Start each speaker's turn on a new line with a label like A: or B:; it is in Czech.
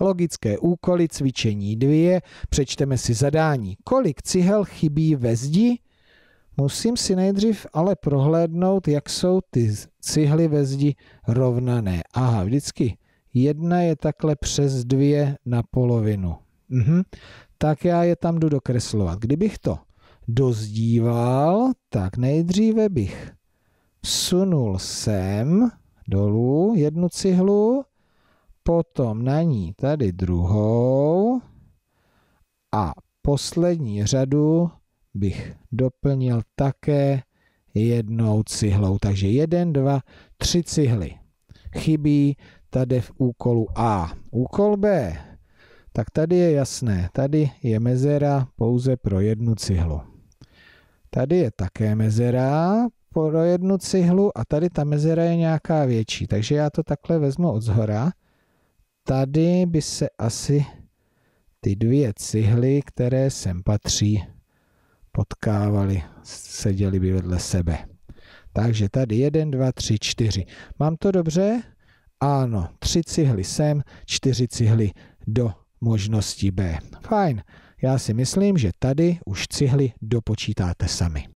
A: Logické úkoly, cvičení 2, přečteme si zadání. Kolik cihel chybí ve zdi? Musím si nejdřív ale prohlédnout, jak jsou ty cihly ve zdi rovnané. Aha, vždycky jedna je takhle přes dvě na polovinu. Mhm. Tak já je tam jdu dokreslovat. Kdybych to dozdíval, tak nejdříve bych sunul sem dolů jednu cihlu potom na ní tady druhou a poslední řadu bych doplnil také jednou cihlou. Takže jeden, dva, tři cihly. Chybí tady v úkolu A. Úkol B. Tak tady je jasné, tady je mezera pouze pro jednu cihlu. Tady je také mezera pro jednu cihlu a tady ta mezera je nějaká větší. Takže já to takhle vezmu od zhora tady by se asi ty dvě cihly, které sem patří, potkávaly, seděly by vedle sebe. Takže tady jeden, dva, tři, čtyři. Mám to dobře? Ano, tři cihly sem, čtyři cihly do možnosti B. Fajn, já si myslím, že tady už cihly dopočítáte sami.